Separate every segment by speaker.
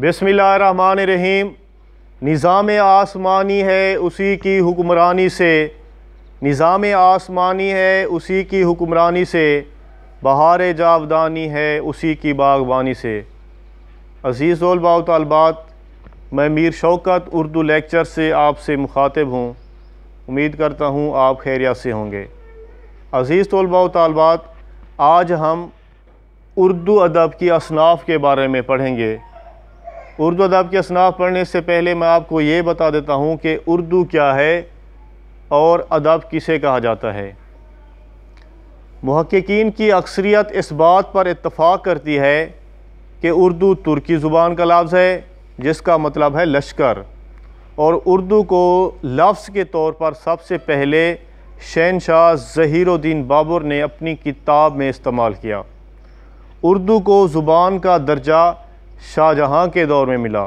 Speaker 1: बसमिल्ल रहीम निज़ाम आसमानी है उसी की हुक्मरानी से निज़ाम आसमानी है उसी की हुक्मरानी से बहार जावदानी है उसी की बागबानी से अज़ीज़ तलबा मैं मीर शौकत उर्दू लेक्चर से आपसे मुखातब हूँ उम्मीद करता हूँ आप खैरिया से होंगे अज़ीज़ तलबा तलबात आज हम उर्दू अदब की असनाफ़ के बारे में पढ़ेंगे उर्दू अदब के असनाफ़ पढ़ने से पहले मैं आपको ये बता देता हूँ कि उर्दू क्या है और अदब किसे कहा जाता है महक्कीन की अक्सरियत इस बात पर इतफ़ाक़ करती है कि उर्दू तुर्की ज़ुबान का लफ्ज़ है जिसका मतलब है लश्कर और उर्दू को लफ्ज़ के तौर पर सबसे पहले शहनशाह ज़हीरुद्दीन बाबर ने अपनी किताब में इस्तेमाल किया उर्दू को ज़ुबान का दर्जा शाहजहाँ के दौर में मिला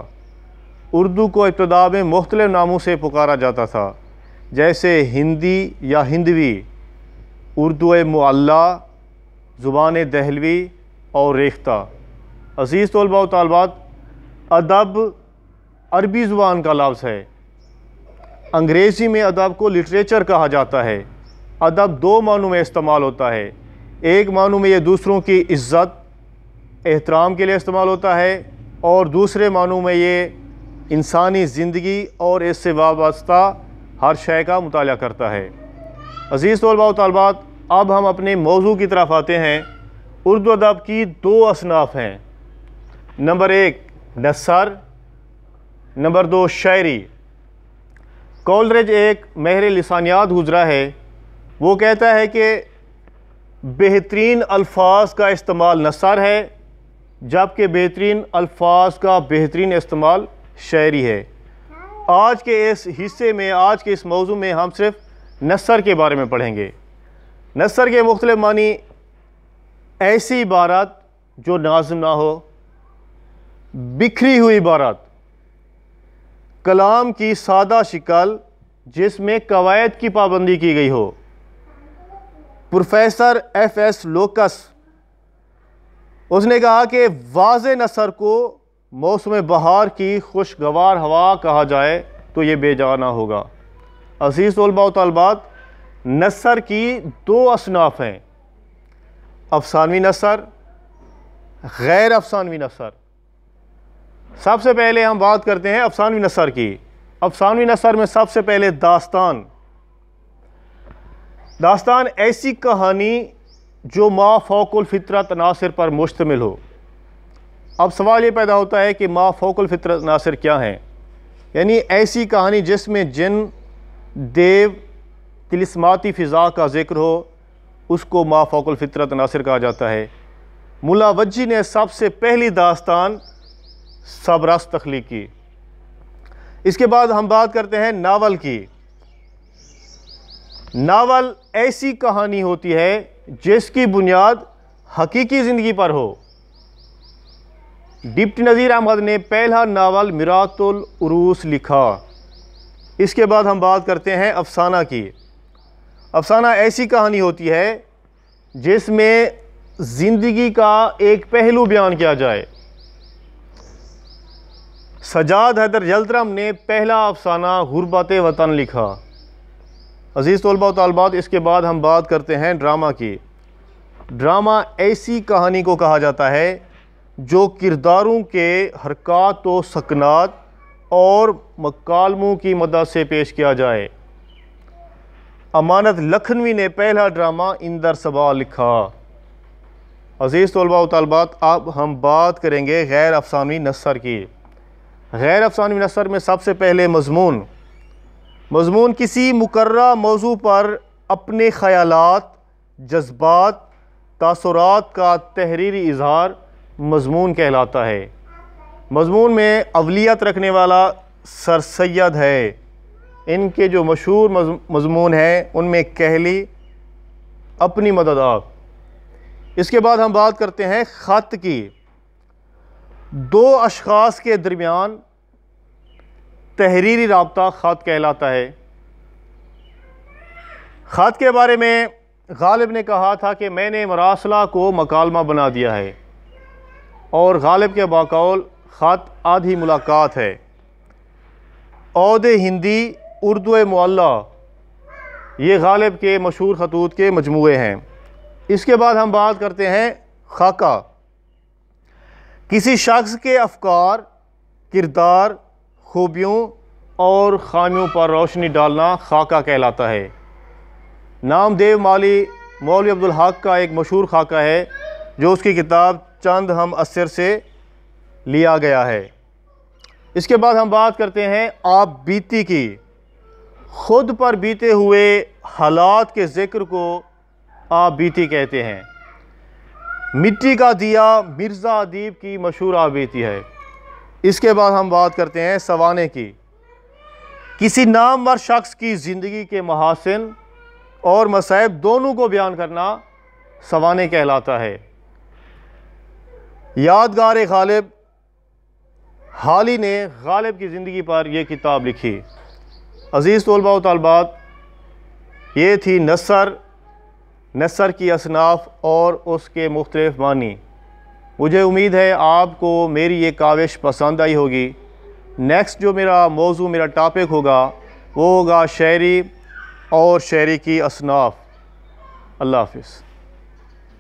Speaker 1: उर्दू को इब्तदा में मुख्तल नामों से पुकारा जाता था जैसे हिंदी या हिंदवी उर्दू मुअल्ला ज़ुबान दहलवी और रेख्ता अज़ीज़ तलबा तलबात अदब अरबी ज़ुबान का लफ्ज़ है अंग्रेज़ी में अदब को लिटरेचर कहा जाता है अदब दो मानों में इस्तेमाल होता है एक मानों में ये दूसरों की इज़्ज़त एहतराम के लिए इस्तेमाल होता है और दूसरे मानों में ये इंसानी ज़िंदगी और इससे वाबस्ता हर शय का मताल करता है अज़ीज़ तलबा तलबात अब हम अपने मौजू की तरफ आते हैं उर्दू अदब की दो असनाफ हैं नंबर एक नसर नंबर दो शायरी कॉलरेज एक महर लसानियात गुजरा है वो कहता है कि बेहतरीन अल्फाज का इस्तेमाल नसर है जबकि बेहतरीन अल्फाज का बेहतरीन इस्तेमाल शायरी है आज के इस हिस्से में आज के इस मौजू में हम सिर्फ नसर के बारे में पढ़ेंगे नसर के मुख्त मानी ऐसी इबारत जो नाजम ना हो बिखरी हुई इबारत कलाम की सादा शिकल जिसमें कवायद की पाबंदी की गई हो प्रोफेसर एफ एस लोकस उसने कहा कि वाज नसर को मौसम बहार की खुशगवार हवा कहा जाए तो ये बेजाना होगा अजीज़ तलबा तलबात नसर की दो असनाफ हैं अफसानवी नसर गैर अफसानवी नसर सबसे पहले हम बात करते हैं अफसानवी नसर की अफसानवी नसर में सबसे पहले दास्तान दास्तान ऐसी कहानी जो मा फ़ोकुल फ़ितरत नासिर पर मुश्तमिल हो अब सवाल ये पैदा होता है कि मा फ़ोकुल फ़ितरत नासिर क्या हैं यानी ऐसी कहानी जिसमें जिन देव तिलस्माती फ़िज़ा का ज़िक्र हो उसको मा फ़ोकुल फ़ितरत नासिर कहा जाता है मुलावजी ने सबसे पहली दास्तान सबरस तख्लीक की इसके बाद हम बात करते हैं नावल की नावल ऐसी कहानी होती है जिसकी बुनियाद हकीकी ज़िंदगी पर हो डिप्टी नज़ीर अहमद ने पहला नावल मिरातुल उरूस लिखा इसके बाद हम बात करते हैं अफसाना की अफसाना ऐसी कहानी होती है जिसमें ज़िंदगी का एक पहलू बयान किया जाए सजाद हैदर जलतरम ने पहला अफसाना गुरबत वतन लिखा अज़ीज़ तलबा तलबात इसके बाद हम बात करते हैं ड्रामा की ड्रामा ऐसी कहानी को कहा जाता है जो किरदारों के हरकत व सकनात और मकालमों की मदद से पेश किया जाए अमानत लखनवी ने पहला ड्रामा इंदर सबा लिखा अज़ीज़ तलबा तलबात अब हम बात करेंगे गैर अफसानवी नसर की गैर अफसानवी नसर में सबसे पहले मजमून मजमून किसी मुकर मौजू पर अपने ख्याल जज्बात तसरात का तहरीरी इजहार मजमून कहलाता है मजमून में अवलियत रखने वाला सर सैद है इनके जो मशहूर मजमून हैं उनमें कहली अपनी मदद आप इसके बाद हम बात करते हैं ख़त की दो अशास के दरमियान तहरीरी रबता ख़त कहलाता है ख़त के बारे में गालिब ने कहा था कि मैंने मरासला को मकालमा बना दिया है और गालिब के बाकौल ख़त आधी मुलाकात है अहद हिंदी उर्दू मल्ला ये गालिब के मशहूर खतूत के मजमू हैं इसके बाद हम बात करते हैं खाका किसी शख्स के अफकार किरदार खूबियों और ख़ामियों पर रोशनी डालना खाका कहलाता है नामदेव माली मौलवी अब्दुल हक का एक मशहूर खाका है जो उसकी किताब चंद हम असर से लिया गया है इसके बाद हम बात करते हैं आप बीती की खुद पर बीते हुए हालात के ज़िक्र को आप बीती कहते हैं मिट्टी का दिया मिर्ज़ा अदीब की मशहूर आबीती है इसके बाद हम बात करते हैं सवाने की किसी नामवर शख्स की ज़िंदगी के महासिन और मसाइब दोनों को बयान करना सवाने कहलाता है यादगार गालिब हाल ही ने गालिब की ज़िंदगी पर यह किताब लिखी अज़ीज़ तलबा तलबात ये थी नसर नसर की असनाफ और उसके मुख्तलफ़ मानी मुझे उम्मीद है आपको मेरी ये काविश पसंद आई होगी नेक्स्ट जो मेरा मौजू मेरा टॉपिक होगा वो होगा शहरी और शहरी की असनाफ़ अल्लाह हाफिज़